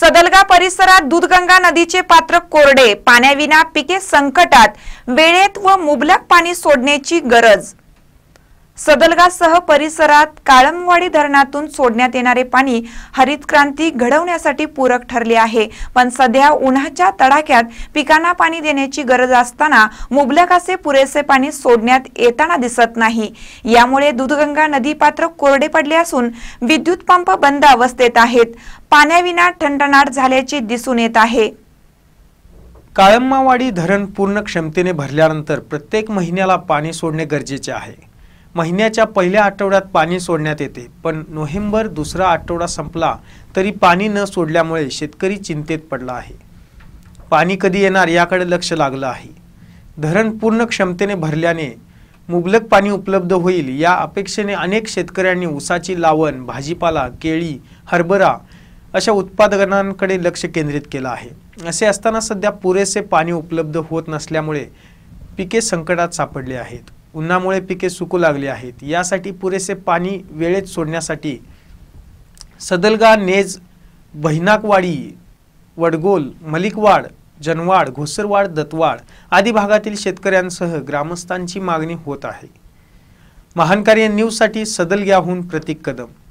सदलगा परिसरात दूधगंगा नदीचे पात्र कोरडे पाण्याविना पिके संकटात वेळेत व मुबलक पाणी सोडण्याची गरज सदलगासह परिसरात काळमवाडी धरणातून सोडण्यात येणारे पाणी हरित क्रांती घडवण्यासाठी पूरक ठरले आहे पण सध्या उन्हाच्या तडाख्यात पिकांना पाणी देण्याची गरज असताना मुबलक पुरेसे पाणी सोडण्यात येताना दिसत नाही यामुळे दूधगंगा पात्र कोरडे पडले असून विद्युत पंप बंद अवस्थेत आहेत पाण्याविना ठणठणाट झाल्याचे दिसून येत आहे काळम्मावाडी धरण पूर्ण क्षमतेने भरल्यानंतर प्रत्येक महिन्याला पाणी सोडणे गरजेचे आहे महिन्याच्या पहिल्या आठवड्यात पाणी सोडण्यात येते पण नोव्हेंबर दुसरा आठवडा संपला तरी पाणी न सोडल्यामुळे शेतकरी चिंतेत पडला आहे पाणी कधी येणार याकडे लक्ष लागलं आहे धरण पूर्ण क्षमतेने भरल्याने मुबलक पाणी उपलब्ध होईल या अपेक्षेने अनेक शेतकऱ्यांनी ऊसाची लावण भाजीपाला केळी हरभरा अशा उत्पादनांकडे लक्ष केंद्रित केलं आहे असे असताना सध्या पुरेसे पाणी उपलब्ध होत नसल्यामुळे पिके संकटात सापडली आहेत उन्हामुळे पिके सुकू लागली आहेत यासाठी पुरेसे पाणी वेळेत सोडण्यासाठी सदलगा नेज बहिनाकवाडी वडगोल मलिकवाड जनवाड घोसरवाड दत्तवाड आदी भागातील शेतकऱ्यांसह ग्रामस्थांची मागणी होत आहे महानकार्य न्यूजसाठी सदलग्याहून प्रतीक कदम